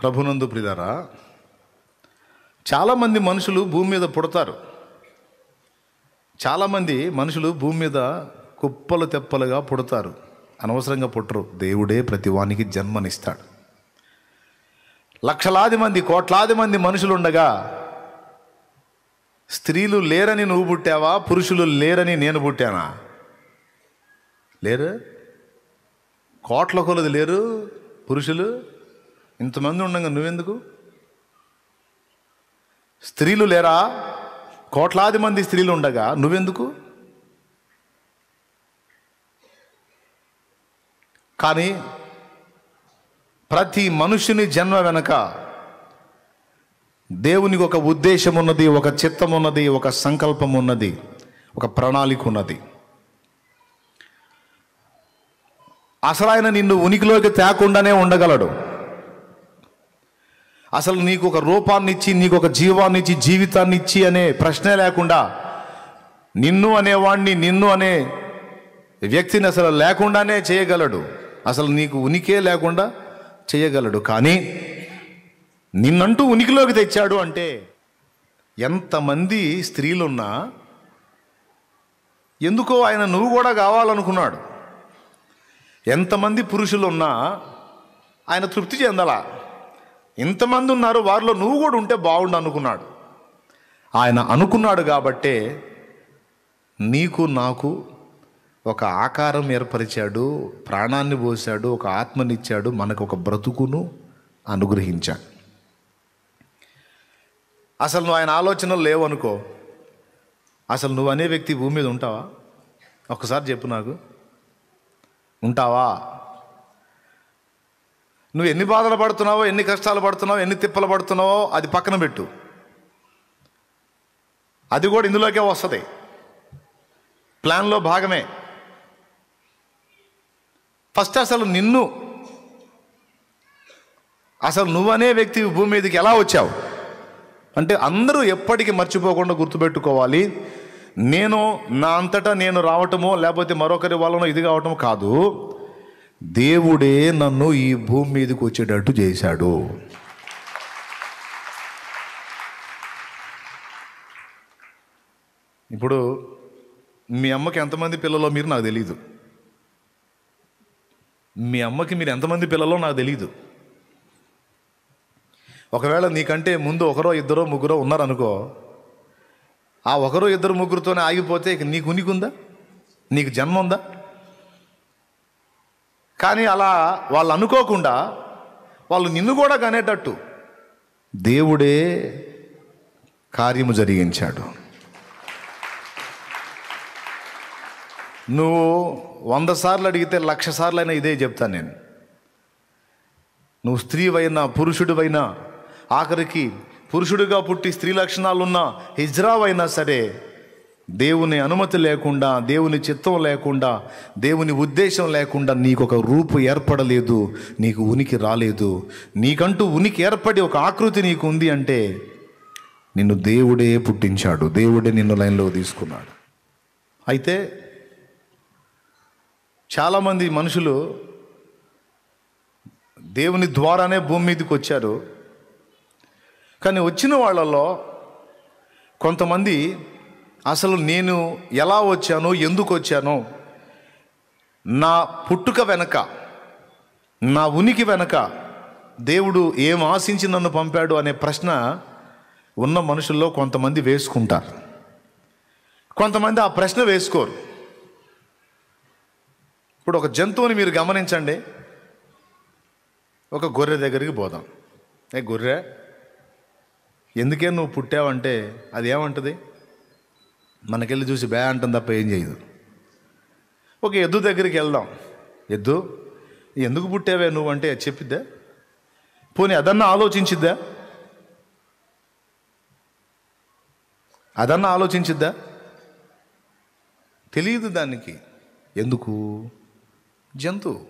ప్రభునందు ప్రిదారా చాలామంది మనుషులు భూమి మీద పుడతారు చాలామంది మనుషులు భూమి మీద కుప్పలు తెప్పలుగా పుడతారు అనవసరంగా పుట్టరు దేవుడే ప్రతివానికి జన్మనిస్తాడు లక్షలాది మంది కోట్లాది మంది మనుషులు ఉండగా స్త్రీలు లేరని నువ్వు పుట్టావా పురుషులు లేరని నేను పుట్టానా లేరు కోట్ల కొలది లేరు పురుషులు ఇంతమంది ఉండగా నువ్వెందుకు స్త్రీలు లేరా కోట్లాది మంది స్త్రీలు ఉండగా నువ్వెందుకు కానీ ప్రతి మనుషుని జన్మ వెనక దేవునికి ఒక ఉద్దేశం ఉన్నది ఒక చిత్తం ఉన్నది ఒక సంకల్పం ఉన్నది ఒక ప్రణాళిక ఉన్నది అసలు ఆయన నిన్ను ఉనికిలోకి తేకుండానే ఉండగలడు అసలు నీకు ఒక రూపాన్ని ఇచ్చి నీకు ఒక జీవాన్ని ఇచ్చి జీవితాన్ని ఇచ్చి అనే ప్రశ్నే లేకుండా నిన్ను అనేవాణ్ణి నిన్ను అనే వ్యక్తిని అసలు లేకుండానే చేయగలడు అసలు నీకు ఉనికే లేకుండా చేయగలడు కానీ నిన్నంటూ ఉనికిలోకి తెచ్చాడు అంటే ఎంతమంది స్త్రీలున్నా ఎందుకో ఆయన నువ్వు కూడా కావాలనుకున్నాడు ఎంతమంది పురుషులున్నా ఆయన తృప్తి చెందలా ఇంతమంది ఉన్నారు వారిలో నువ్వు కూడా ఉంటే బాగుండు అనుకున్నాడు ఆయన అనుకున్నాడు కాబట్టే నీకు నాకు ఒక ఆకారం ఏర్పరిచాడు ప్రాణాన్ని పోశాడు ఒక ఆత్మనిచ్చాడు మనకు ఒక బ్రతుకును అనుగ్రహించాడు అసలు నువ్వు ఆయన ఆలోచనలు లేవనుకో అసలు నువ్వు అనే వ్యక్తి భూమి మీద ఉంటావా ఒకసారి చెప్పు నాకు ఉంటావా నువ్వు ఎన్ని బాధలు పడుతున్నావో ఎన్ని కష్టాలు పడుతున్నావో ఎన్ని తిప్పలు పడుతున్నావో అది పక్కన పెట్టు అది కూడా ఇందులోకే వస్తుంది ప్లాన్లో భాగమే ఫస్ట్ అసలు నిన్ను అసలు నువ్వనే వ్యక్తి భూమి మీదకి ఎలా వచ్చావు అంటే అందరూ ఎప్పటికీ మర్చిపోకుండా గుర్తుపెట్టుకోవాలి నేను నా అంతటా నేను రావటమో లేకపోతే మరొకరి వలన ఇది కావటం కాదు దేవుడే నన్ను ఈ భూమి మీదకి వచ్చేటట్టు చేశాడు ఇప్పుడు మీ అమ్మకి ఎంతమంది పిల్లలో మీరు నాకు తెలీదు మీ అమ్మకి మీరు ఎంతమంది పిల్లలో నాకు తెలీదు ఒకవేళ నీకంటే ముందు ఒకరో ఇద్దరో ముగ్గురో ఉన్నారనుకో ఆ ఒకరో ఇద్దరు ముగ్గురుతోనే ఆగిపోతే ఇక నీకు ఉందా నీకు జన్మ ఉందా కానీ అలా వాళ్ళు అనుకోకుండా వాళ్ళు నిన్ను కూడా కనేటట్టు దేవుడే కార్యము జరిగించాడు నువ్వు వంద సార్లు అడిగితే లక్ష సార్లు అయినా ఇదే చెప్తాను నేను నువ్వు స్త్రీవైనా పురుషుడివైనా ఆఖరికి పురుషుడిగా పుట్టి స్త్రీ లక్షణాలున్న హిజ్రావైనా సరే దేవుని అనుమతి లేకుండా దేవుని చిత్తం లేకుండా దేవుని ఉద్దేశం లేకుండా నీకు ఒక రూపు ఏర్పడలేదు నీకు ఉనికి రాలేదు నీకంటూ ఉనికి ఏర్పడి ఒక ఆకృతి నీకు ఉంది అంటే నిన్ను దేవుడే పుట్టించాడు దేవుడే నిన్ను లైన్లో తీసుకున్నాడు అయితే చాలామంది మనుషులు దేవుని ద్వారానే భూమి మీదకి వచ్చారు కానీ వచ్చిన వాళ్ళలో కొంతమంది అసలు నేను ఎలా వచ్చానో ఎందుకు వచ్చానో నా పుట్టుక వెనక నా ఉనికి వెనక దేవుడు ఏం ఆశించి నన్ను పంపాడు అనే ప్రశ్న ఉన్న మనుషుల్లో కొంతమంది వేసుకుంటారు కొంతమంది ఆ ప్రశ్న వేసుకోరు ఇప్పుడు ఒక జంతువుని మీరు గమనించండి ఒక గొర్రె దగ్గరికి పోదాం ఏ గొర్రె ఎందుకే నువ్వు పుట్టావంటే అది ఏమంటుంది మనకెళ్ళి చూసి బే అంటాం తప్ప ఏం చేయదు ఒక ఎద్దు దగ్గరికి వెళ్దాం ఎద్దు ఎందుకు పుట్టావే నువ్వు అంటే చెప్పిద్దా పోనీ అదన్నా ఆలోచించిద్దా అదన్నా ఆలోచించిద్దా తెలియదు దానికి ఎందుకు జంతువు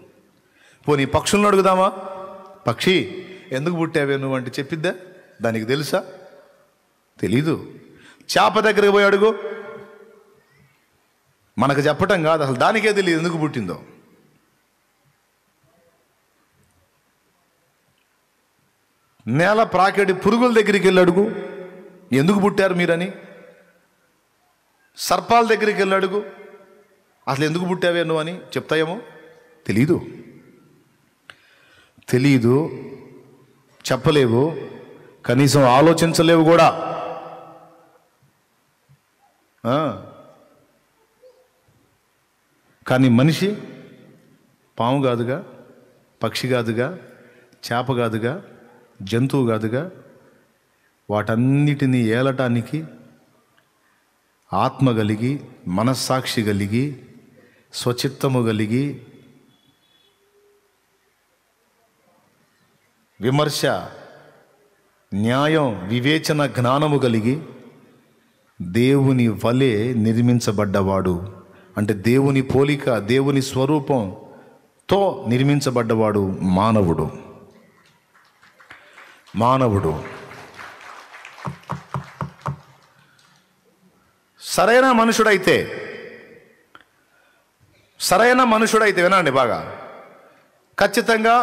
పోనీ పక్షులను అడుగుదామా పక్షి ఎందుకు పుట్టావే నువ్వు అంటే చెప్పిద్దా దానికి తెలుసా తెలీదు చేప దగ్గరికి పోయి అడుగు మనకు చెప్పటం కాదు అసలు దానికే తెలియదు ఎందుకు పుట్టిందో నేల ప్రాకెడి పురుగుల దగ్గరికి వెళ్ళి అడుగు ఎందుకు పుట్టారు మీరని సర్పాల దగ్గరికి వెళ్ళి అడుగు అసలు ఎందుకు పుట్టావే నువ్వు అని చెప్తాయేమో తెలీదు తెలీదు చెప్పలేవు కనీసం ఆలోచించలేవు కూడా కానీ మనిషి పాము కాదుగా పక్షి కాదుగా చేప కాదుగా జంతువు కాదుగా వాటన్నిటినీ ఏలటానికి ఆత్మ కలిగి మనస్సాక్షి కలిగి స్వచిత్తము కలిగి విమర్శ న్యాయం వివేచన జ్ఞానము కలిగి దేవుని వలె నిర్మించబడ్డవాడు అంటే దేవుని పోలిక దేవుని స్వరూపంతో నిర్మించబడ్డవాడు మానవుడు మానవుడు సరైన మనుషుడైతే సరైన మనుషుడైతే వినండి బాగా ఖచ్చితంగా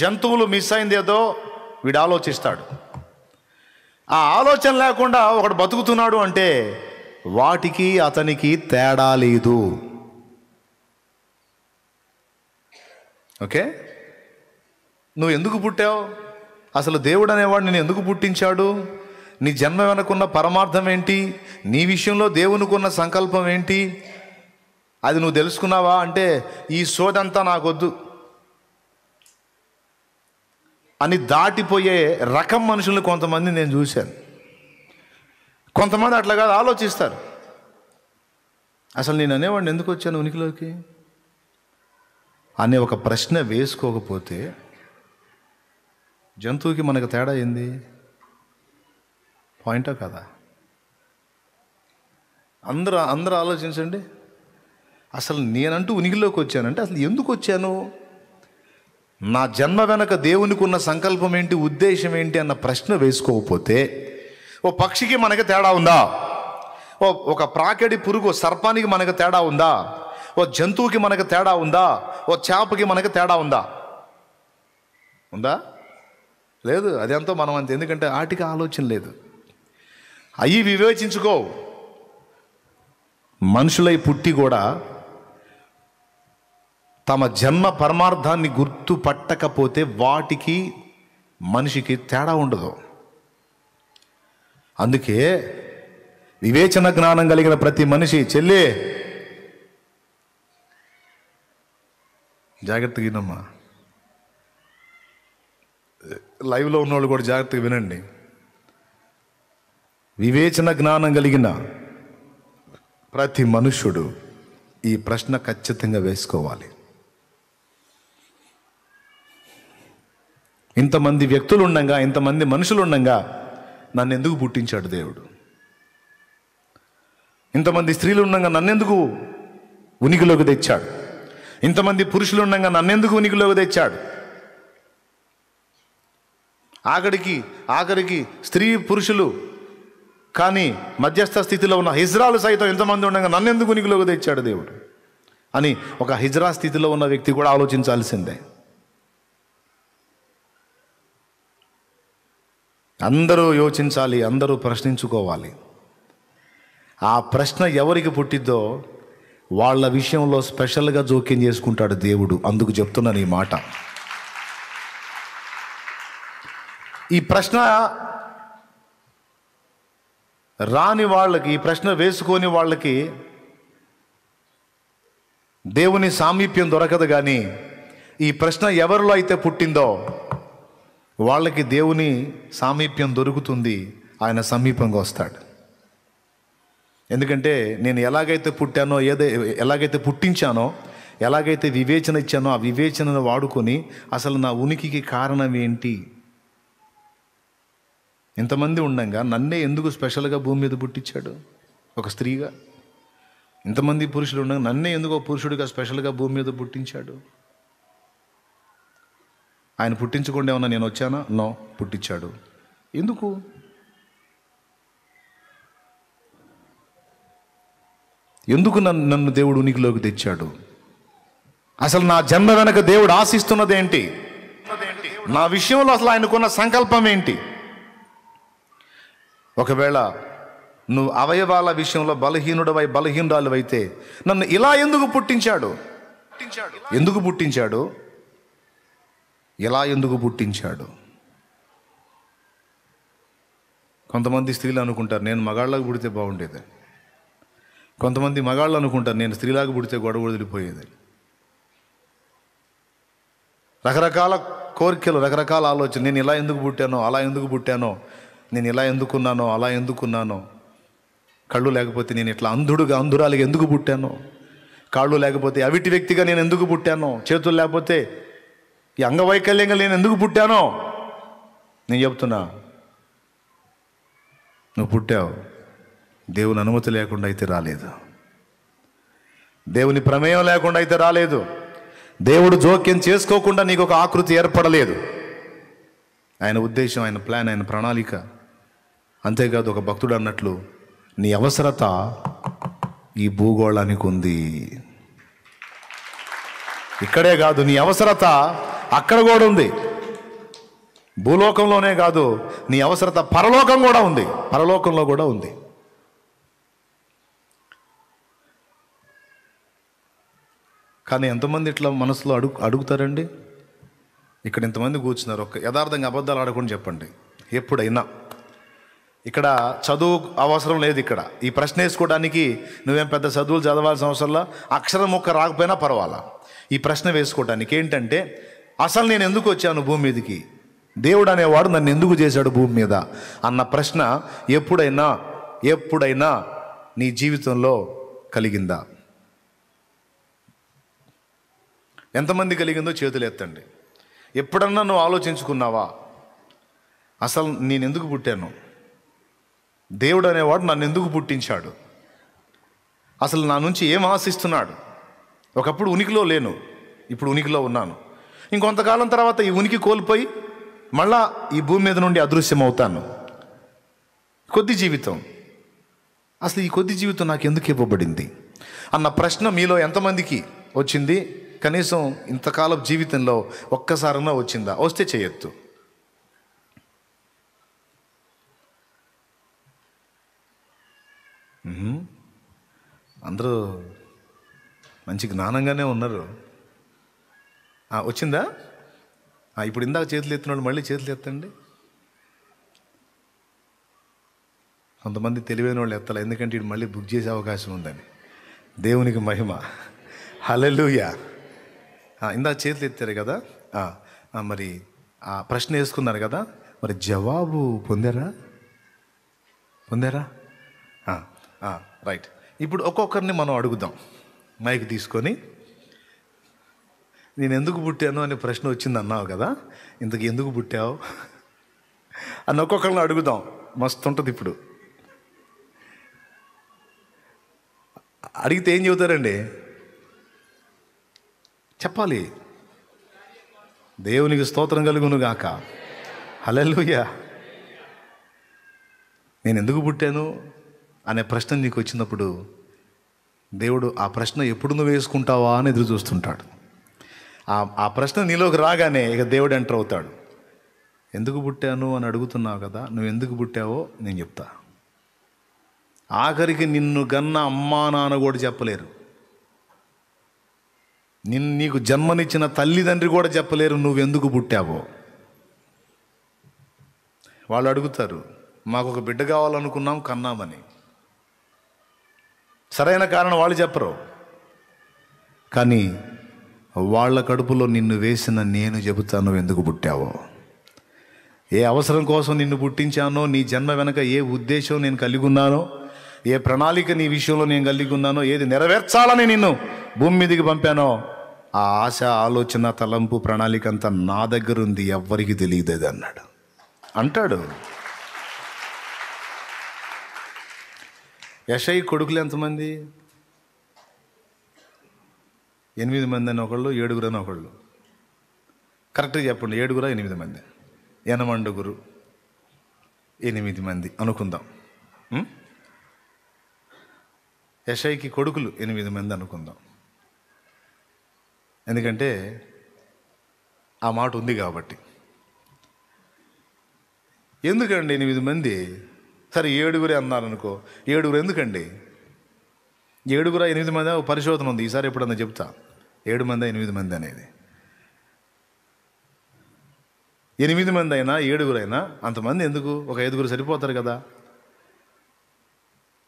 జంతువులు మిస్ అయింది ఏదో వీడు ఆలోచిస్తాడు ఆ ఆలోచన లేకుండా ఒకడు బతుకుతున్నాడు అంటే వాటికి అతనికి తేడా లేదు ఓకే నువ్వు ఎందుకు పుట్టావు అసలు దేవుడు అనేవాడు నేను ఎందుకు పుట్టించాడు నీ జన్మ వెనకున్న పరమార్థం ఏంటి నీ విషయంలో దేవునికున్న సంకల్పం ఏంటి అది నువ్వు తెలుసుకున్నావా అంటే ఈ సోదంతా నాకొద్దు అని దాటిపోయే రకం మనుషులను కొంతమంది నేను చూశాను కొంతమంది అట్లా కాదు ఆలోచిస్తారు అసలు నేను అనేవాడిని ఎందుకు వచ్చాను ఉనికిలోకి అనే ఒక ప్రశ్న వేసుకోకపోతే జంతువుకి మనకు తేడా ఏంది పాయింటా కదా అందరూ అందరూ ఆలోచించండి అసలు నేనంటూ ఉనికిలోకి వచ్చానంటే అసలు ఎందుకు వచ్చాను నా జన్మ వెనక దేవునికి ఉన్న సంకల్పం ఏంటి ఉద్దేశం ఏంటి అన్న ప్రశ్న వేసుకోకపోతే ఓ పక్షికి మనకి తేడా ఉందా ఓ ఒక ప్రాకెడి పురుగు సర్పానికి మనకు తేడా ఉందా ఓ జంతువుకి మనకు తేడా ఉందా ఓ చేపకి మనకు తేడా ఉందా ఉందా లేదు అదేంతో మనం అంత ఎందుకంటే ఆటికి ఆలోచన లేదు అయ్యి వివేచించుకో మనుషులై పుట్టి కూడా తమ జన్మ పరమార్థాన్ని గుర్తుపట్టకపోతే వాటికి మనిషికి తేడా ఉండదు అందుకే వివేచన జ్ఞానం కలిగిన ప్రతి మనిషి చెల్లి జాగ్రత్తగా వినమ్మా లైవ్లో ఉన్నవాళ్ళు కూడా జాగ్రత్తగా వినండి వివేచన జ్ఞానం కలిగిన ప్రతి మనుష్యుడు ఈ ప్రశ్న ఖచ్చితంగా వేసుకోవాలి ఇంతమంది వ్యక్తులు ఉండగా ఇంతమంది మనుషులు ఉండగా నన్ను ఎందుకు పుట్టించాడు దేవుడు ఇంతమంది స్త్రీలు ఉండగా నన్నెందుకు ఉనికిలోకి తెచ్చాడు ఇంతమంది పురుషులు ఉండగా నన్నెందుకు ఉనికిలోకి తెచ్చాడు ఆఖరికి ఆఖరికి స్త్రీ పురుషులు కానీ మధ్యస్థ స్థితిలో ఉన్న హిజ్రాలు సైతం ఎంతమంది ఉండగా నన్నెందుకు ఉనికిలోకి తెచ్చాడు దేవుడు అని ఒక హిజ్రా స్థితిలో ఉన్న వ్యక్తి కూడా ఆలోచించాల్సిందే అందరూ యోచించాలి అందరూ ప్రశ్నించుకోవాలి ఆ ప్రశ్న ఎవరికి పుట్టిద్దో వాళ్ళ విషయంలో స్పెషల్గా జోక్యం చేసుకుంటాడు దేవుడు అందుకు చెప్తున్నాను ఈ మాట ఈ ప్రశ్న రాని వాళ్ళకి ఈ ప్రశ్న వేసుకోని వాళ్ళకి దేవుని సామీప్యం దొరకదు కానీ ఈ ప్రశ్న ఎవరిలో అయితే పుట్టిందో వాళ్ళకి దేవుని సామీప్యం దొరుకుతుంది ఆయన సమీపంగా వస్తాడు ఎందుకంటే నేను ఎలాగైతే పుట్టానో ఏదో ఎలాగైతే పుట్టించానో ఎలాగైతే వివేచన ఇచ్చానో ఆ వివేచనను వాడుకొని అసలు నా ఉనికికి కారణం ఏంటి ఇంతమంది ఉండగా నన్నే ఎందుకు స్పెషల్గా భూమి మీద పుట్టించాడు ఒక స్త్రీగా ఇంతమంది పురుషులు ఉండగా నన్నే ఎందుకు పురుషుడిగా స్పెషల్గా భూమి మీద పుట్టించాడు ఆయన పుట్టించకుండా ఏమన్నా నేను వచ్చానా నో పుట్టించాడు ఎందుకు ఎందుకు నన్ను నన్ను దేవుడు ఉనికిలోకి తెచ్చాడు అసలు నా జన్మ వెనక దేవుడు ఆశిస్తున్నది ఏంటి నా విషయంలో అసలు ఆయనకున్న సంకల్పం ఏంటి ఒకవేళ నువ్వు అవయవాల విషయంలో బలహీనుడవై అయితే నన్ను ఇలా ఎందుకు పుట్టించాడు ఎందుకు పుట్టించాడు ఎలా ఎందుకు పుట్టించాడు కొంతమంది స్త్రీలు అనుకుంటారు నేను మగాళ్ళకు పుడితే బాగుండేది కొంతమంది మగాళ్ళు అనుకుంటారు నేను స్త్రీలాగా పుడితే గొడవ వదిలిపోయేది రకరకాల కోరికలు రకరకాల ఆలోచన నేను ఇలా ఎందుకు పుట్టానో అలా ఎందుకు పుట్టానో నేను ఇలా ఎందుకున్నానో అలా ఎందుకున్నానో కళ్ళు లేకపోతే నేను ఇట్లా అంధుడుగా అంధురాలిగా ఎందుకు పుట్టానో కాళ్ళు లేకపోతే అవిటి వ్యక్తిగా నేను ఎందుకు పుట్టానో చేతులు లేకపోతే ఈ అంగవైకల్యంగా నేను ఎందుకు పుట్టానో నేను చెప్తున్నా నువ్వు పుట్టావు దేవుని అనుమతి లేకుండా అయితే రాలేదు దేవుని ప్రమేయం లేకుండా అయితే రాలేదు దేవుడు జోక్యం చేసుకోకుండా నీకు ఒక ఆకృతి ఏర్పడలేదు ఆయన ఉద్దేశం ఆయన ప్లాన్ ఆయన ప్రణాళిక అంతేకాదు ఒక భక్తుడు అన్నట్లు నీ అవసరత ఈ భూగోళానికి ఉంది ఇక్కడే కాదు నీ అవసరత అక్కడ కూడా ఉంది భూలోకంలోనే కాదు నీ అవసరత పరలోకం కూడా ఉంది పరలోకంలో కూడా ఉంది కానీ ఎంతమంది ఇట్లా మనసులో అడుగు అడుగుతారండి ఇక్కడ ఇంతమంది కూర్చున్నారు ఒక యథార్థంగా అబద్ధాలు ఆడకుండా చెప్పండి ఎప్పుడైనా ఇక్కడ చదువు అవసరం లేదు ఇక్కడ ఈ ప్రశ్న వేసుకోవడానికి నువ్వేం పెద్ద చదువులు చదవాల్సిన అవసరంలో అక్షరం ఒక్క రాకపోయినా పర్వాలా ఈ ప్రశ్న వేసుకోవడానికి ఏంటంటే అసలు నేను ఎందుకు వచ్చాను భూమి మీదకి దేవుడు అనేవాడు నన్ను ఎందుకు చేశాడు భూమి మీద అన్న ప్రశ్న ఎప్పుడైనా ఎప్పుడైనా నీ జీవితంలో కలిగిందా ఎంతమంది కలిగిందో చేతులు ఎత్తండి ఎప్పుడన్నా నువ్వు ఆలోచించుకున్నావా అసలు నేను ఎందుకు పుట్టాను దేవుడు అనేవాడు నన్ను ఎందుకు పుట్టించాడు అసలు నా నుంచి ఏం ఆశిస్తున్నాడు ఒకప్పుడు ఉనికిలో లేను ఇప్పుడు ఉనికిలో ఉన్నాను ఇంకొంతకాలం తర్వాత ఈ ఉనికి కోల్పోయి మళ్ళా ఈ భూమి మీద నుండి అదృశ్యం అవుతాను కొద్ది జీవితం అసలు ఈ కొద్ది జీవితం నాకు ఎందుకు ఇవ్వబడింది అన్న ప్రశ్న మీలో ఎంతమందికి వచ్చింది కనీసం ఇంతకాలం జీవితంలో ఒక్కసారన్నా వచ్చిందా వస్తే చేయొద్దు అందరూ మంచి జ్ఞానంగానే ఉన్నారు వచ్చిందా ఇప్పుడు ఇందాక చేతులు ఎత్తినోడు మళ్ళీ చేతులు ఎత్తండి కొంతమంది తెలివైన వాళ్ళు ఎత్తాలి ఎందుకంటే ఇది మళ్ళీ బుక్ చేసే అవకాశం ఉందని దేవునికి మహిమ హలలుయా ఇందాక చేతులు ఎత్తారు కదా మరి ఆ ప్రశ్న వేసుకున్నారు కదా మరి జవాబు పొందారా పొందారా రైట్ ఇప్పుడు ఒక్కొక్కరిని మనం అడుగుదాం మైక్ తీసుకొని నేను ఎందుకు పుట్టాను అనే ప్రశ్న వచ్చింది అన్నావు కదా ఇంతకు ఎందుకు పుట్టావు అని ఒక్కొక్కరిని అడుగుదాం మస్తు ఉంటుంది ఇప్పుడు అడిగితే ఏం చెబుతారండి చెప్పాలి దేవునికి స్తోత్రం కలుగును గాక హలెలుయ్యా నేను ఎందుకు పుట్టాను అనే ప్రశ్న నీకు వచ్చినప్పుడు దేవుడు ఆ ప్రశ్న ఎప్పుడు నువ్వు వేసుకుంటావా అని ఎదురు చూస్తుంటాడు ఆ ప్రశ్న నీలోకి రాగానే ఇక దేవుడు ఎంటర్ అవుతాడు ఎందుకు పుట్టాను అని అడుగుతున్నావు కదా నువ్వు ఎందుకు పుట్టావో నేను చెప్తా ఆఖరికి నిన్ను గన్న అమ్మా నాన్న కూడా చెప్పలేరు నిన్ను నీకు జన్మనిచ్చిన తల్లిదండ్రి కూడా చెప్పలేరు నువ్వు ఎందుకు పుట్టావో వాళ్ళు అడుగుతారు మాకు ఒక బిడ్డ కావాలనుకున్నాం కన్నామని సరైన కారణం వాళ్ళు చెప్పరు కానీ వాళ్ళ కడుపులో నిన్ను వేసిన నేను చెబుతాను ఎందుకు పుట్టావో ఏ అవసరం కోసం నిన్ను పుట్టించానో నీ జన్మ వెనక ఏ ఉద్దేశం నేను కలిగి ఉన్నానో ఏ ప్రణాళిక నీ విషయంలో నేను కలిగి ఉన్నానో ఏది నెరవేర్చాలని నిన్ను భూమి మీదకి పంపానో ఆ ఆశ ఆలోచన తలంపు ప్రణాళిక అంతా నా దగ్గర ఉంది ఎవ్వరికి తెలియదు అన్నాడు అంటాడు యశయ్ కొడుకులు ఎంతమంది ఎనిమిది మంది అని ఒకళ్ళు ఏడుగురు అని ఒకళ్ళు కరెక్ట్గా చెప్పండి ఏడుగురా ఎనిమిది మంది ఎనమండుగురు ఎనిమిది మంది అనుకుందాం యశైకి కొడుకులు ఎనిమిది మంది అనుకుందాం ఎందుకంటే ఆ మాట ఉంది కాబట్టి ఎందుకండి ఎనిమిది మంది సరే ఏడుగురే అన్నారనుకో ఏడుగురు ఎందుకండి ఏడుగురా ఎనిమిది మంది పరిశోధన ఉంది ఈసారి ఎప్పుడన్నా చెప్తా ఏడు మంది ఎనిమిది మంది అనేది ఎనిమిది మంది అయినా ఏడుగురైనా అంతమంది ఎందుకు ఒక ఐదుగురు సరిపోతారు కదా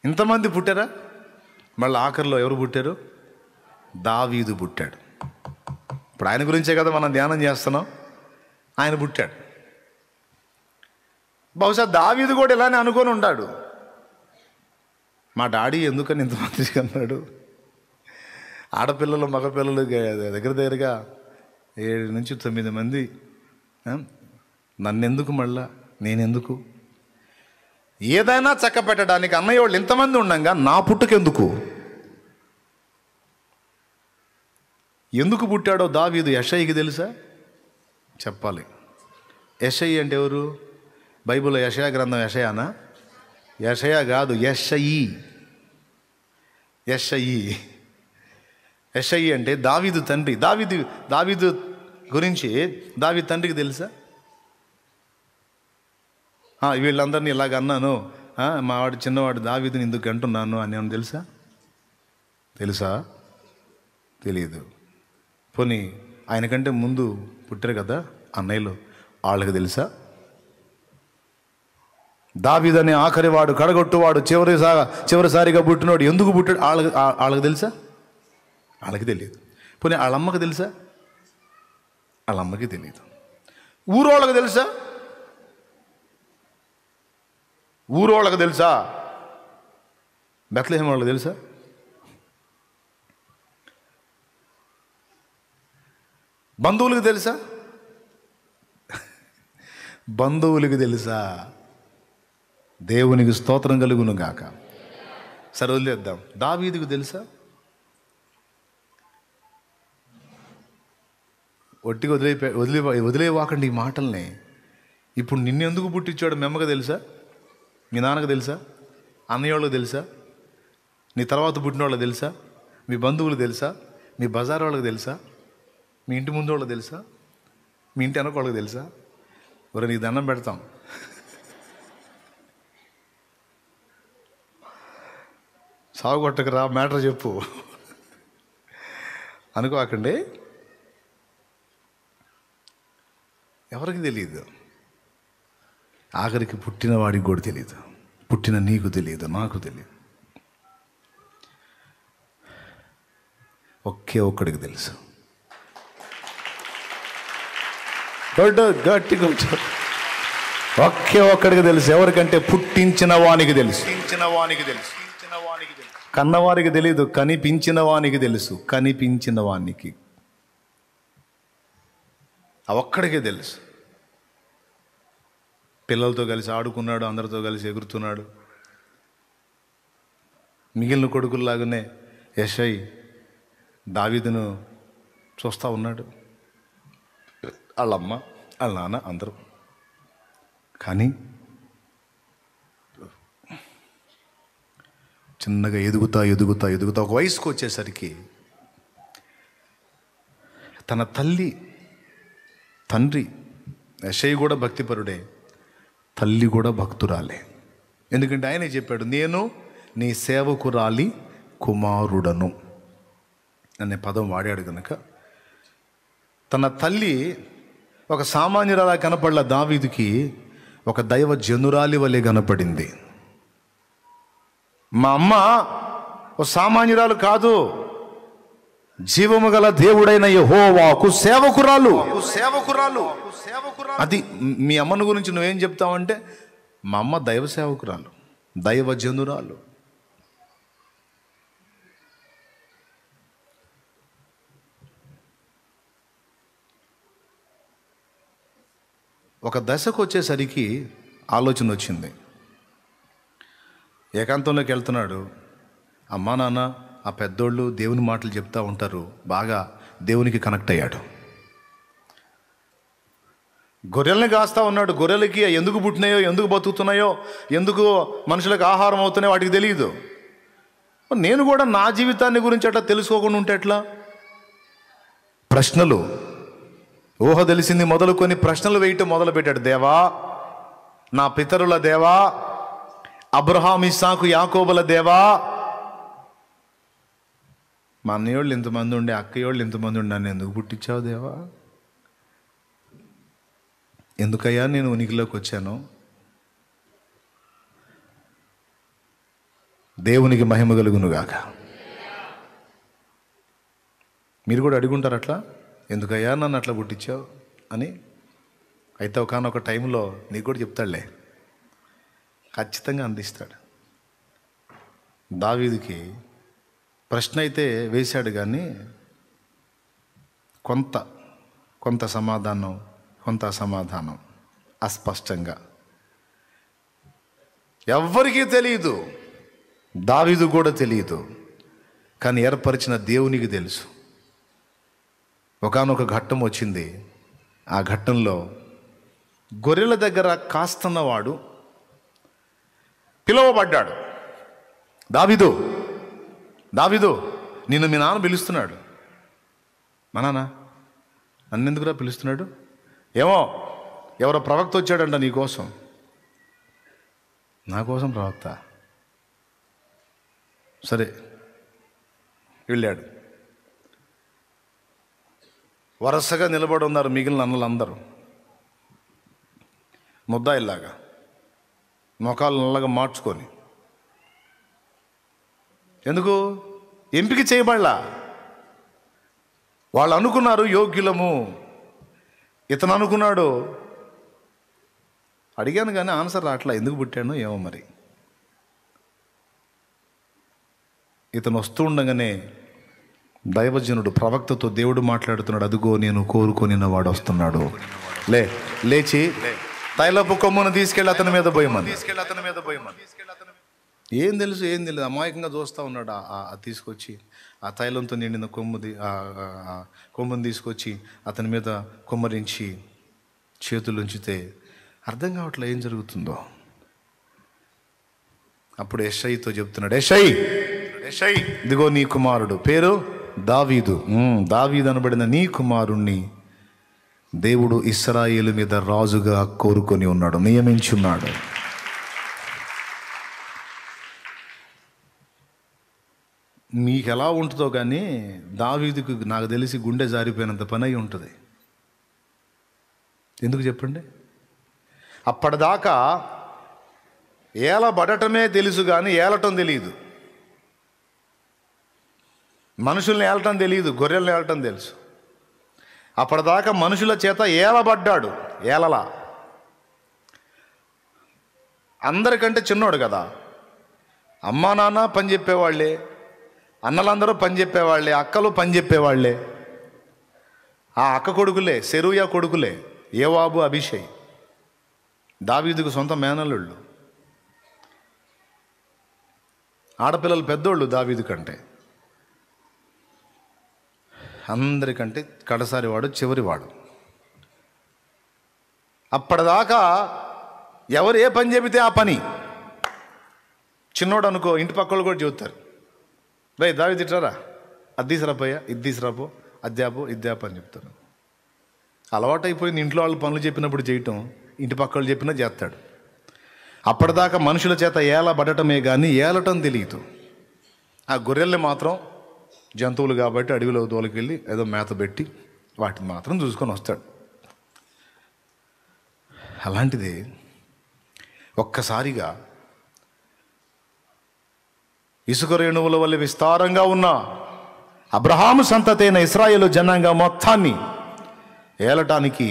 ఇంతమంది పుట్టారా మళ్ళీ ఆఖరిలో ఎవరు పుట్టారు దావీదు పుట్టాడు ఇప్పుడు ఆయన గురించే కదా మనం ధ్యానం చేస్తున్నాం ఆయన పుట్టాడు బహుశా దావీదు కూడా ఇలానే అనుకొని ఉంటాడు మా డాడీ ఎందుకని ఇంతమంది అన్నాడు ఆడపిల్లలు మగపిల్లలు దగ్గర దగ్గరగా ఏడు నుంచి తొమ్మిది మంది నన్నెందుకు మళ్ళా నేనెందుకు ఏదైనా చక్క పెట్టడానికి అన్నయ్య వాళ్ళు ఇంతమంది ఉండగా నా పుట్టుకెందుకు ఎందుకు పుట్టాడో దావీదు యషయ్యకి తెలుసా చెప్పాలి యషయ్య అంటే ఎవరు బైబిల్లో యషయా గ్రంథం యషయానా యషయా కాదు యషయి యషయి ఎస్ఐ అంటే దావీదు తండ్రి దావీదు దావీదు గురించి దావి తండ్రికి తెలుసా వీళ్ళందరినీ ఇలాగ అన్నాను మావాడు చిన్నవాడు దావీదుని ఎందుకు అంటున్నాను అని ఏమన్నా తెలుసా తెలుసా తెలియదు పోనీ ఆయనకంటే ముందు పుట్టారు కదా అన్నయ్యలు వాళ్ళకి తెలుసా దావీదని ఆఖరివాడు కడగొట్టువాడు చివరి చివరిసారిగా పుట్టినోడు ఎందుకు పుట్టాడు వాళ్ళకి వాళ్ళకి తెలుసా వాళ్ళకి తెలియదు పోనీ వాళ్ళమ్మకి తెలుసా వాళ్ళమ్మకి తెలియదు ఊరోళ్ళకి తెలుసా ఊరోళ్ళకి తెలుసా బెత్తలేం వాళ్ళకి తెలుసా బంధువులకు తెలుసా బంధువులకు తెలుసా దేవునికి స్తోత్రం కలుగును గాక సరే వదిలేద్దాం దావీదికి తెలుసా ఒట్టి వదిలే వదిలే వదిలేవాకండి ఈ మాటల్ని ఇప్పుడు నిన్నెందుకు పుట్టించాడు మెమ్మకు తెలుసా మీ నాన్నకు తెలుసా అన్నయ్యోళ్ళకు తెలుసా నీ తర్వాత పుట్టిన వాళ్ళకి తెలుసా మీ బంధువులు తెలుసా మీ బజార్ వాళ్ళకి తెలుసా మీ ఇంటి ముందు వాళ్ళకి తెలుసా మీ ఇంటి వెనక వాళ్ళకి తెలుసా ఎవరు నీకు దండం పెడతాం సాగు కొట్టకరా మ్యాటర్ చెప్పు అనుకోకండి ఎవరికి తెలియదు ఆఖరికి పుట్టిన వాడికి కూడా తెలియదు పుట్టిన నీకు తెలియదు నాకు తెలియదు ఒకే ఒక్కడికి తెలుసు దొడ్డ గట్టిగా ఒకే ఒక్కడికి తెలుసు ఎవరికంటే పుట్టించిన వానికి తెలుసు పుట్టించిన వానికి తెలుసు కన్నవారికి తెలియదు కనిపించిన వానికి తెలుసు కనిపించిన వానికి ఆ ఒక్కడికే తెలుసు పిల్లలతో కలిసి ఆడుకున్నాడు అందరితో కలిసి ఎగురుతున్నాడు మిగిలిన కొడుకుల్లాగానే యశయ్ దావిదును చూస్తూ ఉన్నాడు వాళ్ళమ్మ వాళ్ళ నాన్న అందరూ కానీ చిన్నగా ఎదుగుతా ఎదుగుతా ఎదుగుతా ఒక వయసుకు వచ్చేసరికి తన తల్లి తండ్రి యశయ్య కూడా భక్తిపరుడే తల్లి కూడా భక్తురాలే ఎందుకంటే ఆయనే చెప్పాడు నేను నీ సేవకురాలి కుమారుడను అనే పదం వాడాడు కనుక తన తల్లి ఒక సామాన్యురాలా కనపడ్ల దావీదుకి ఒక దైవ జనురాలి వలె కనపడింది మా అమ్మ ఓ సామాన్యురాలు కాదు జీవము గల దేవుడైన యహోవాకు సేవకురాలు సేవకురాలు సేవకురాలు అది మీ అమ్మను గురించి నువ్వేం చెప్తావంటే మా అమ్మ దైవ సేవకురాలు దైవ జనురాలు ఒక దశకు వచ్చేసరికి ఆలోచన వచ్చింది ఏకాంతంలోకి వెళ్తున్నాడు అమ్మా నాన్న ఆ పెద్దోళ్ళు దేవుని మాటలు చెప్తూ ఉంటారు బాగా దేవునికి కనెక్ట్ అయ్యాడు గొర్రెల్ని కాస్తా ఉన్నాడు గొర్రెలకి ఎందుకు పుట్టినాయో ఎందుకు బతుకుతున్నాయో ఎందుకు మనుషులకు ఆహారం అవుతున్నాయో వాటికి తెలియదు నేను కూడా నా జీవితాన్ని గురించి అట్లా తెలుసుకోకుండా ఉంటే ఎట్లా ప్రశ్నలు ఊహ తెలిసింది మొదలుకొని ప్రశ్నలు వేయటం మొదలు పెట్టాడు దేవా నా పితరుల దేవా అబ్రహాం యాకోబుల దేవా మా అన్నయోళ్ళు ఎంతమంది ఉండే అక్కయ్యోళ్ళు ఇంతమంది ఉండి నన్ను ఎందుకు పుట్టించావు దేవా ఎందుకయ్యా నేను ఉనికిలోకి వచ్చాను దేవునికి మహిమ కలుగునుగాక మీరు కూడా అడుగుంటారు అట్లా ఎందుకయ్యా నన్ను అట్లా పుట్టించావు అని అయితే ఒకనొక టైంలో నీకు కూడా చెప్తాడులే ఖచ్చితంగా అందిస్తాడు దావీదికి ప్రశ్న అయితే వేశాడు కానీ కొంత కొంత సమాధానం కొంత సమాధానం అస్పష్టంగా ఎవ్వరికీ తెలియదు దావిదు కూడా తెలియదు కానీ ఏర్పరిచిన దేవునికి తెలుసు ఒకనొక ఘట్టం వచ్చింది ఆ ఘట్టంలో గొర్రెల దగ్గర కాస్తున్నవాడు పిలువబడ్డాడు దావిదు దావిదో నిన్ను మీ నాన్న పిలుస్తున్నాడు మా నాన్న ఎందుకురా పిలుస్తున్నాడు ఏమో ఎవరో ప్రవక్త వచ్చాడంట నీకోసం నా కోసం ప్రవక్త సరే వెళ్ళాడు వరుసగా నిలబడి ఉన్నారు మిగిలిన అన్నలందరూ ముద్దాయిల్లాగా మొఖాలు నల్లగా మార్చుకొని ఎందుకు ఎంపిక చేయబడలా వాళ్ళు అనుకున్నారు యోగ్యులము ఇతను అనుకున్నాడు అడిగాను కానీ ఆన్సర్ రావట్లా ఎందుకు పుట్టాను ఏమో మరి ఇతను వస్తూ ఉండగానే దైవజనుడు ప్రవక్తతో దేవుడు మాట్లాడుతున్నాడు అదుగో నేను కోరుకొని వాడు వస్తున్నాడు లే లేచి తైలపు కొమ్మును తీసుకెళ్ళి అతని మీద పోయమని తీసుకెళ్ళి అతని మీద పోయమని ఏం తెలుసు ఏం తెలియదు అమాయకంగా చూస్తూ ఉన్నాడు తీసుకొచ్చి ఆ తైలంతో నిండిన కొమ్ము కొమ్ముని తీసుకొచ్చి అతని మీద కుమ్మరించి చేతులు ఉంచితే అర్థం కావట్లే ఏం జరుగుతుందో అప్పుడు ఎస్ఐతో చెప్తున్నాడు ఎషయ్ ఎషయ్ ఇదిగో నీ కుమారుడు పేరు దావీదు దావీదు అనబడిన నీ కుమారుణ్ణి దేవుడు ఇస్రాయేలు మీద రాజుగా కోరుకొని ఉన్నాడు నియమించున్నాడు మీకు ఎలా ఉంటుందో కానీ దావీదుకు నాకు తెలిసి గుండె జారిపోయినంత పని అయి ఉంటుంది ఎందుకు చెప్పండి అప్పటిదాకా ఏలబడటమే తెలుసు కానీ ఏలటం తెలియదు మనుషుల్ని ఏలటం తెలియదు గొర్రెల్ని ఏలటం తెలుసు అప్పటిదాకా మనుషుల చేత ఏలబడ్డాడు ఏలలా అందరికంటే చిన్నోడు కదా అమ్మా నాన్న పని చెప్పేవాళ్ళే అన్నలందరూ పని చెప్పేవాళ్ళే అక్కలు పని చెప్పేవాళ్ళే ఆ అక్క కొడుకులే సెరూయ కొడుకులే ఏవాబు అభిషేక్ దావీదుకు సొంత మేనల్లుళ్ళు ఆడపిల్లలు పెద్దోళ్ళు దావీదు కంటే అందరికంటే కడసారివాడు చివరివాడు అప్పటిదాకా ఎవరు ఏ పని చెబితే ఆ పని చిన్నోడు అనుకో ఇంటి పక్కలు కూడా చెబుతారు రే దావి తిట్టారా అది తీసురాపోయా ఇది తీసురాపో అద్యాపు ఇద్యాపు అని అలవాటు అలవాటైపోయింది ఇంట్లో వాళ్ళు పనులు చెప్పినప్పుడు చేయటం ఇంటి పక్క వాళ్ళు చెప్పినా చేస్తాడు అప్పటిదాకా మనుషుల చేత ఏలబడటమే కానీ ఏలటం తెలియదు ఆ గొర్రెల్ని మాత్రం జంతువులు కాబట్టి అడవిలో దోలకెళ్ళి ఏదో మేత పెట్టి వాటిని మాత్రం చూసుకొని వస్తాడు అలాంటిది ఒక్కసారిగా ఇసుక రేణువుల వల్ల విస్తారంగా ఉన్న అబ్రహాము సంతతైన ఇస్రాయేల్ జనాంగ మొత్తాన్ని ఏలటానికి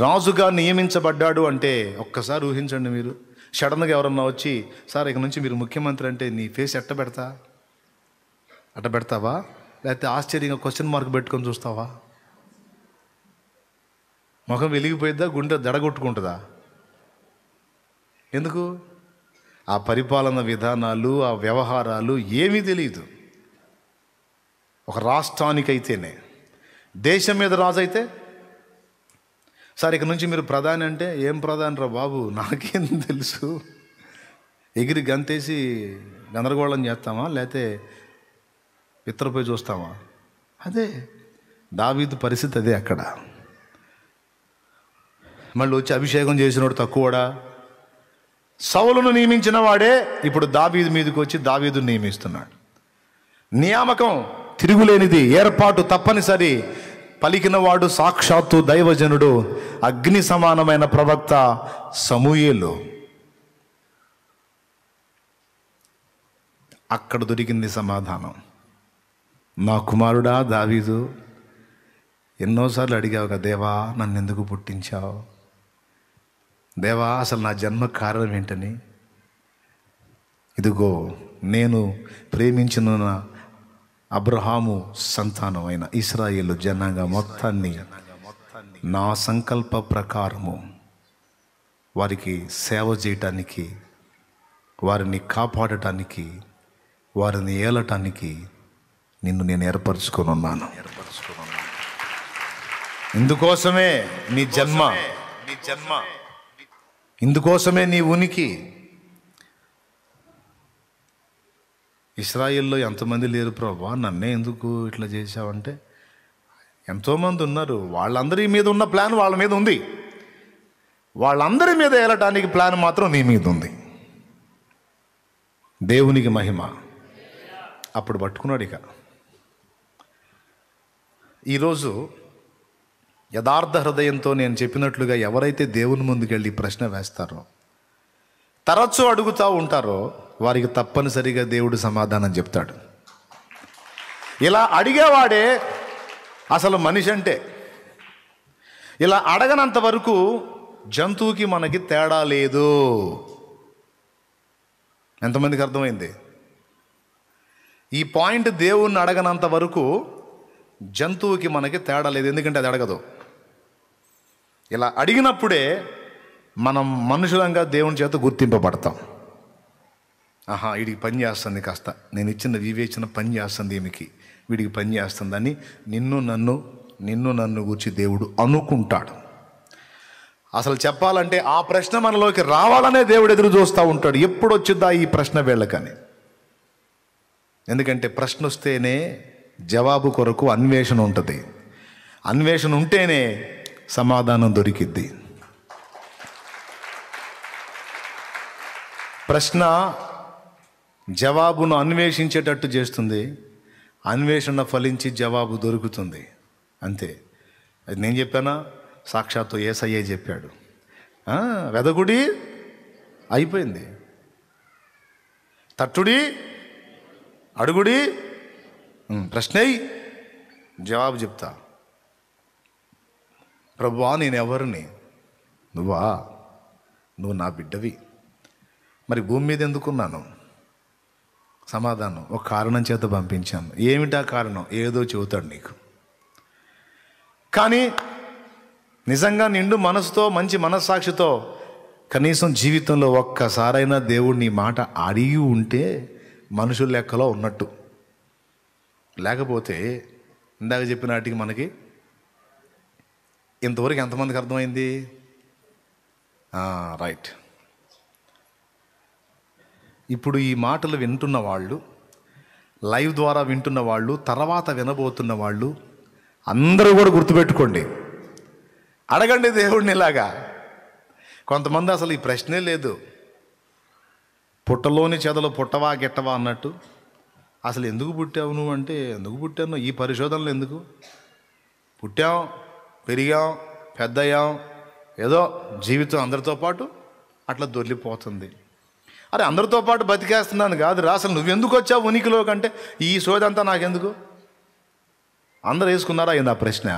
రాజుగా నియమించబడ్డాడు అంటే ఒక్కసారి ఊహించండి మీరు సడన్గా ఎవరన్నా వచ్చి సార్ ఇక నుంచి మీరు ముఖ్యమంత్రి అంటే నీ ఫేస్ ఎట్ట పెడతా అట్ట పెడతావా లేకపోతే ఆశ్చర్యంగా క్వశ్చన్ మార్క్ పెట్టుకొని చూస్తావా ముఖం వెలిగిపోయిద్దా గుండె దడగొట్టుకుంటుందా ఎందుకు ఆ పరిపాలన విధానాలు ఆ వ్యవహారాలు ఏమీ తెలియదు ఒక రాష్ట్రానికైతేనే దేశం మీద రాజు అయితే సార్ ఇక నుంచి మీరు ప్రధాని అంటే ఏం ప్రధాని రా బాబు నాకేం తెలుసు ఎగిరి గంతేసి గందరగోళం చేస్తామా లేతే ఇతరపై చూస్తామా అదే దావీదు పరిస్థితి అదే అక్కడ మళ్ళీ వచ్చి అభిషేకం చేసినోడు తక్కువడా సౌలును నియమించిన వాడే ఇప్పుడు దావీదు మీదకి వచ్చి దావీదు నియమిస్తున్నాడు నియామకం తిరుగులేనిది ఏర్పాటు తప్పనిసరి పలికినవాడు సాక్షాత్తు దైవజనుడు అగ్ని సమానమైన ప్రవక్త సమూయేలు అక్కడ దొరికింది సమాధానం నా కుమారుడా దావీదు ఎన్నోసార్లు అడిగావు దేవా నన్ను ఎందుకు పుట్టించావు దేవా అసలు నా జన్మ కారణం ఏంటని ఇదిగో నేను ప్రేమించిన అబ్రహాము సంతానం అయిన ఇస్రాయేల్ జనాంగ మొత్తాన్ని నా సంకల్ప ప్రకారము వారికి సేవ చేయటానికి వారిని కాపాడటానికి వారిని ఏలటానికి నిన్ను నేను ఏర్పరచుకొని ఉన్నాను ఇందుకోసమే నీ జన్మ నీ జన్మ ఇందుకోసమే నీ ఉనికి ఇస్రాయిల్లో ఎంతమంది లేరు ప్రభా నన్నే ఎందుకు ఇట్లా చేశావంటే ఎంతోమంది ఉన్నారు వాళ్ళందరి మీద ఉన్న ప్లాన్ వాళ్ళ మీద ఉంది వాళ్ళందరి మీద వెళ్ళటానికి ప్లాన్ మాత్రం నీ మీద ఉంది దేవునికి మహిమ అప్పుడు పట్టుకున్నాడు ఇక ఈరోజు యథార్థ హృదయంతో నేను చెప్పినట్లుగా ఎవరైతే దేవుని ముందుకెళ్ళి ప్రశ్న వేస్తారో తరచూ అడుగుతూ ఉంటారో వారికి తప్పనిసరిగా దేవుడు సమాధానం చెప్తాడు ఇలా అడిగేవాడే అసలు మనిషి అంటే ఇలా అడగనంత వరకు జంతువుకి మనకి తేడా లేదు ఎంతమందికి అర్థమైంది ఈ పాయింట్ దేవుణ్ణి అడగనంత వరకు జంతువుకి మనకి తేడా లేదు ఎందుకంటే అది అడగదు ఇలా అడిగినప్పుడే మనం మనుషులంగా దేవుని చేత గుర్తింపబడతాం ఆహా వీడికి పని చేస్తుంది కాస్త నేను ఇచ్చిన వివేచన పని చేస్తుంది ఏమికి వీడికి పని చేస్తుందని నిన్ను నన్ను నిన్ను నన్ను గురించి దేవుడు అనుకుంటాడు అసలు చెప్పాలంటే ఆ ప్రశ్న మనలోకి రావాలనే దేవుడు ఎదురు చూస్తూ ఉంటాడు ఎప్పుడు వచ్చిద్దా ఈ ప్రశ్న వీళ్ళకని ఎందుకంటే ప్రశ్న వస్తేనే జవాబు కొరకు అన్వేషణ ఉంటుంది అన్వేషణ ఉంటేనే సమాధానం దొరికిద్ది ప్రశ్న జవాబును అన్వేషించేటట్టు చేస్తుంది అన్వేషణ ఫలించి జవాబు దొరుకుతుంది అంతే అది నేను చెప్పానా సాక్షాత్తు ఏసయ్యే చెప్పాడు వెదగుడి అయిపోయింది తట్టుడి అడుగుడి ప్రశ్నై జవాబు చెప్తా ప్రభువా నేను ఎవరిని నువ్వా నువ్వు నా బిడ్డవి మరి భూమి మీద ఎందుకున్నాను సమాధానం ఒక కారణం చేత పంపించాను ఏమిటా కారణం ఏదో చెబుతాడు నీకు కానీ నిజంగా నిండు మనసుతో మంచి మనస్సాక్షితో కనీసం జీవితంలో ఒక్కసారైనా దేవుడు నీ మాట అడిగి ఉంటే మనుషుల లెక్కలో ఉన్నట్టు లేకపోతే ఇందాక వాటికి మనకి ఇంతవరకు ఎంతమందికి అర్థమైంది రైట్ ఇప్పుడు ఈ మాటలు వింటున్న వాళ్ళు లైవ్ ద్వారా వింటున్న వాళ్ళు తర్వాత వినబోతున్న వాళ్ళు అందరూ కూడా గుర్తుపెట్టుకోండి అడగండి దేవుడిని ఇలాగా కొంతమంది అసలు ఈ ప్రశ్నే లేదు పుట్టలోని చెదలు పుట్టవా గెట్టవా అన్నట్టు అసలు ఎందుకు పుట్టావు నువ్వు అంటే ఎందుకు పుట్టాను ఈ పరిశోధనలు ఎందుకు పుట్టావు పెరిగాం పెద్దయ్యాం ఏదో జీవితం అందరితో పాటు అట్లా దొరికిపోతుంది అరే అందరితో పాటు బతికేస్తున్నాను కాదు అసలు నువ్వెందుకు వచ్చావు ఉనికిలో కంటే ఈ సోదంతా నాకెందుకు అందరు వేసుకున్నారా అయింది ఆ ప్రశ్న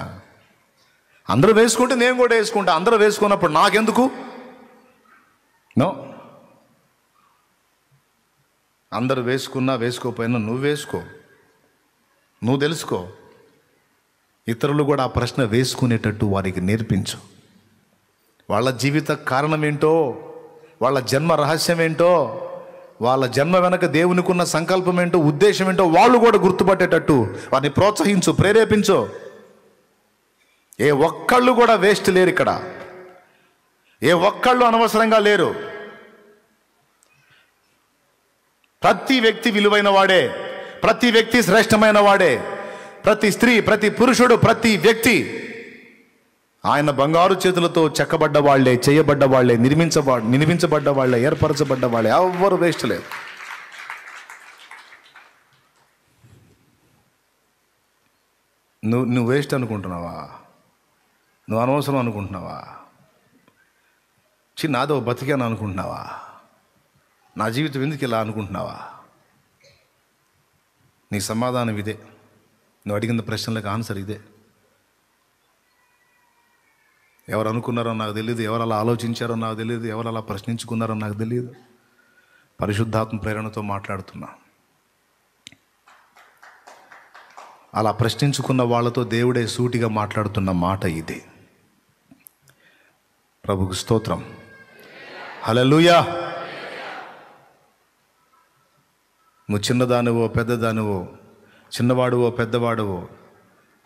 అందరూ వేసుకుంటే నేను కూడా వేసుకుంటా అందరూ వేసుకున్నప్పుడు నాకెందుకు నో అందరు వేసుకున్నా వేసుకోపోయినా నువ్వు వేసుకో నువ్వు తెలుసుకో ఇతరులు కూడా ఆ ప్రశ్న వేసుకునేటట్టు వారికి నేర్పించు వాళ్ళ జీవిత కారణం ఏంటో వాళ్ళ జన్మ రహస్యం ఏంటో వాళ్ళ జన్మ వెనక దేవునికి ఉన్న సంకల్పం ఏంటో ఉద్దేశం ఏంటో వాళ్ళు కూడా గుర్తుపట్టేటట్టు వారిని ప్రోత్సహించు ప్రేరేపించు ఏ ఒక్కళ్ళు కూడా వేస్ట్ లేరు ఇక్కడ ఏ ఒక్కళ్ళు అనవసరంగా లేరు ప్రతి వ్యక్తి విలువైన వాడే ప్రతి వ్యక్తి శ్రేష్టమైన వాడే ప్రతి స్త్రీ ప్రతి పురుషుడు ప్రతి వ్యక్తి ఆయన బంగారు చేతులతో చెక్కబడ్డ వాళ్లే చేయబడ్డ వాళ్లే నిర్మించబ నిర్మించబడ్డ వాళ్లే ఏర్పరచబడ్డ వాళ్ళే ఎవ్వరు వేస్ట్ లేదు నువ్వు నువ్వు వేస్ట్ అనుకుంటున్నావా నువ్వు అనవసరం అనుకుంటున్నావా చి నాదో బతికాను అనుకుంటున్నావా నా జీవితం ఎందుకు ఇలా అనుకుంటున్నావా నీ సమాధానం ఇదే నువ్వు అడిగిన ప్రశ్నలకు ఆన్సర్ ఇదే ఎవరు అనుకున్నారో నాకు తెలియదు ఎవరు అలా ఆలోచించారో నాకు తెలియదు ఎవరు అలా ప్రశ్నించుకున్నారో నాకు తెలియదు పరిశుద్ధాత్మ ప్రేరణతో మాట్లాడుతున్నా అలా ప్రశ్నించుకున్న వాళ్ళతో దేవుడే సూటిగా మాట్లాడుతున్న మాట ఇది ప్రభుకు స్తోత్రం హలలుయా నువ్వు చిన్నదానివో పెద్దదానివో చిన్నవాడువో పెద్దవాడువో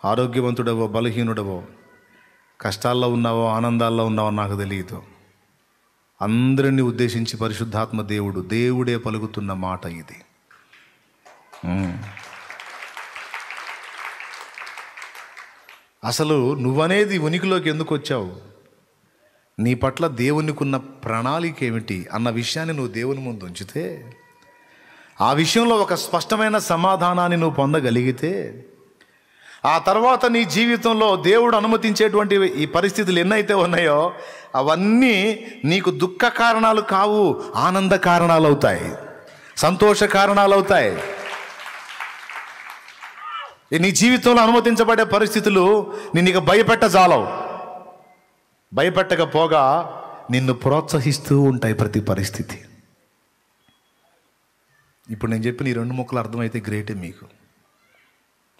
ఆరోగ్యవంతుడవో బలహీనుడవో కష్టాల్లో ఉన్నావో ఆనందాల్లో ఉన్నావో నాకు తెలియదు అందరినీ ఉద్దేశించి పరిశుద్ధాత్మ దేవుడు దేవుడే పలుకుతున్న మాట ఇది అసలు నువ్వనేది ఉనికిలోకి ఎందుకు వచ్చావు నీ పట్ల ఉన్న ప్రణాళిక ఏమిటి అన్న విషయాన్ని నువ్వు దేవుని ముందు ఉంచితే ఆ విషయంలో ఒక స్పష్టమైన సమాధానాన్ని నువ్వు పొందగలిగితే ఆ తర్వాత నీ జీవితంలో దేవుడు అనుమతించేటువంటి ఈ పరిస్థితులు ఎన్నైతే ఉన్నాయో అవన్నీ నీకు దుఃఖ కారణాలు కావు ఆనంద కారణాలు అవుతాయి సంతోష కారణాలు అవుతాయి నీ జీవితంలో అనుమతించబడే పరిస్థితులు నిన్ను ఇక భయపెట్టజాలవు భయపెట్టకపోగా నిన్ను ప్రోత్సహిస్తూ ఉంటాయి ప్రతి పరిస్థితి ఇప్పుడు నేను చెప్పిన ఈ రెండు ముక్కలు అర్థమైతే గ్రేటే మీకు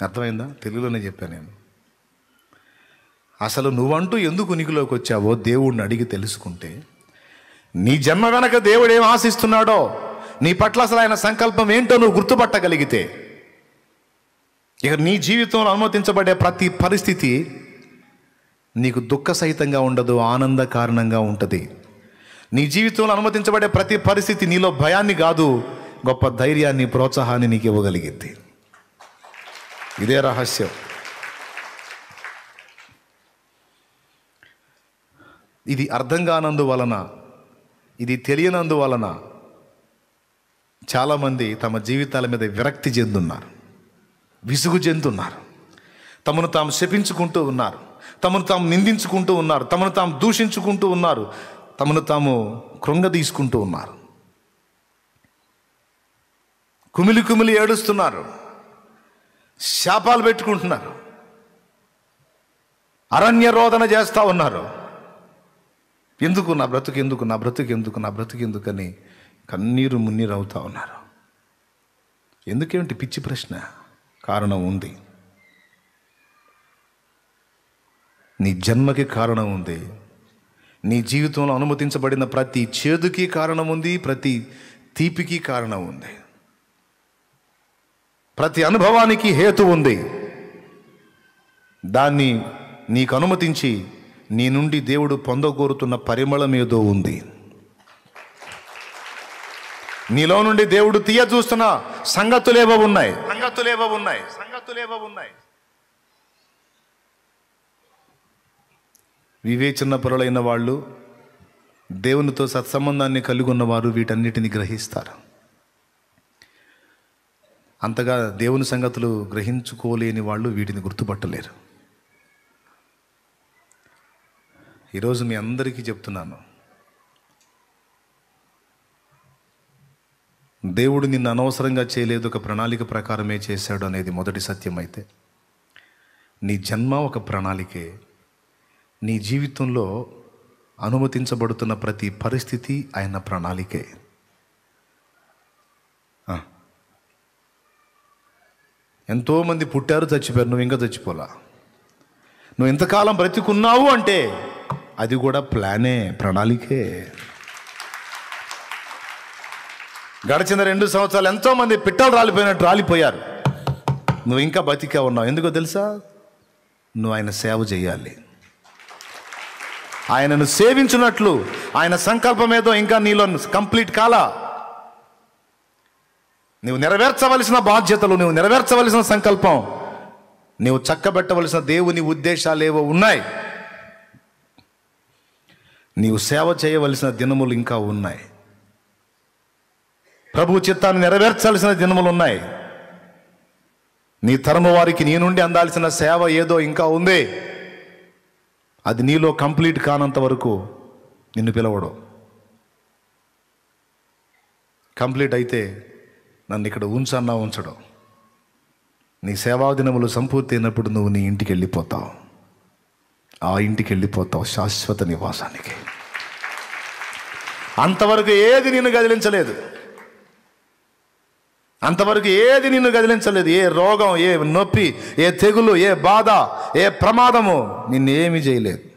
అర్థమైందా తెలుగులోనే చెప్పాను నేను అసలు నువ్వంటూ ఎందుకు ఉనికిలోకి వచ్చావో దేవుడిని అడిగి తెలుసుకుంటే నీ జన్మ వెనక దేవుడు ఏం ఆశిస్తున్నాడో నీ పట్ల అసలు ఆయన సంకల్పం ఏంటో నువ్వు గుర్తుపట్టగలిగితే ఇక నీ జీవితంలో అనుమతించబడే ప్రతి పరిస్థితి నీకు దుఃఖ సహితంగా ఉండదు ఆనంద కారణంగా ఉంటుంది నీ జీవితంలో అనుమతించబడే ప్రతి పరిస్థితి నీలో భయాన్ని కాదు గొప్ప ధైర్యాన్ని ప్రోత్సాహాన్ని నీకు ఇవ్వగలిగింది ఇదే రహస్యం ఇది అర్థం కానందువలన ఇది తెలియనందువలన చాలామంది తమ జీవితాల మీద విరక్తి చెందున్నారు విసుగు చెందున్నారు తమను తాము శపించుకుంటూ ఉన్నారు తమను తాము నిందించుకుంటూ ఉన్నారు తమను తాము దూషించుకుంటూ ఉన్నారు తమను తాము కృంగదీసుకుంటూ ఉన్నారు కుమిలి కుమిలి ఏడుస్తున్నారు శాపాలు పెట్టుకుంటున్నారు అరణ్య రోదన చేస్తూ ఉన్నారు ఎందుకు నా బ్రతుకు ఎందుకు నా బ్రతుకు ఎందుకు నా బ్రతుకు ఎందుకని కన్నీరు మున్నీరు అవుతూ ఉన్నారు ఎందుకేమిటి పిచ్చి ప్రశ్న కారణం ఉంది నీ జన్మకి కారణం ఉంది నీ జీవితంలో అనుమతించబడిన ప్రతి చేదుకి కారణం ఉంది ప్రతి తీపికి కారణం ఉంది ప్రతి అనుభవానికి హేతు ఉంది దాన్ని నీకు అనుమతించి నీ నుండి దేవుడు పొందగోరుతున్న పరిమళం ఏదో ఉంది నీలో నుండి దేవుడు తీయ చూస్తున్న సంగతులేవో ఉన్నాయి సంగతులేవో ఉన్నాయి సంగతులేవో ఉన్నాయి వివేచన పొరలైన వాళ్ళు దేవునితో సత్సంబంధాన్ని కలిగి ఉన్నవారు వీటన్నిటిని గ్రహిస్తారు అంతగా దేవుని సంగతులు గ్రహించుకోలేని వాళ్ళు వీటిని గుర్తుపట్టలేరు ఈరోజు మీ అందరికీ చెప్తున్నాను దేవుడు నిన్ను అనవసరంగా చేయలేదు ఒక ప్రణాళిక ప్రకారమే చేశాడు అనేది మొదటి సత్యం అయితే నీ జన్మ ఒక ప్రణాళికే నీ జీవితంలో అనుమతించబడుతున్న ప్రతి పరిస్థితి ఆయన ప్రణాళికే ఎంతోమంది పుట్టారు చచ్చిపోయారు నువ్వు ఇంకా చచ్చిపోలా నువ్వు ఎంతకాలం బ్రతికున్నావు అంటే అది కూడా ప్లానే ప్రణాళికే గడిచిన రెండు సంవత్సరాలు ఎంతోమంది పిట్టలు రాలిపోయినట్టు రాలిపోయారు నువ్వు ఇంకా బతికే ఉన్నావు ఎందుకో తెలుసా నువ్వు ఆయన సేవ చేయాలి ఆయనను సేవించినట్లు ఆయన సంకల్పం ఏదో ఇంకా నీలో కంప్లీట్ కాలా నీవు నెరవేర్చవలసిన బాధ్యతలు నువ్వు నెరవేర్చవలసిన సంకల్పం నీవు చక్కబెట్టవలసిన దేవుని ఉద్దేశాలు ఏవో ఉన్నాయి నీవు సేవ చేయవలసిన దినములు ఇంకా ఉన్నాయి ప్రభు చిత్తాన్ని నెరవేర్చాల్సిన దినములు ఉన్నాయి నీ తరము వారికి నీ నుండి అందాల్సిన సేవ ఏదో ఇంకా ఉంది అది నీలో కంప్లీట్ కానంత వరకు నిన్ను పిలవడం కంప్లీట్ అయితే నన్ను ఇక్కడ ఉంచన్నా ఉంచడం నీ సేవాదినములు సంపూర్తి అయినప్పుడు నువ్వు నీ ఇంటికి వెళ్ళిపోతావు ఆ ఇంటికి వెళ్ళిపోతావు శాశ్వత నివాసానికి అంతవరకు ఏది నిన్ను కదిలించలేదు అంతవరకు ఏది నిన్ను కదిలించలేదు ఏ రోగం ఏ నొప్పి ఏ తెగులు ఏ బాధ ఏ ప్రమాదము నిన్ను ఏమీ చేయలేదు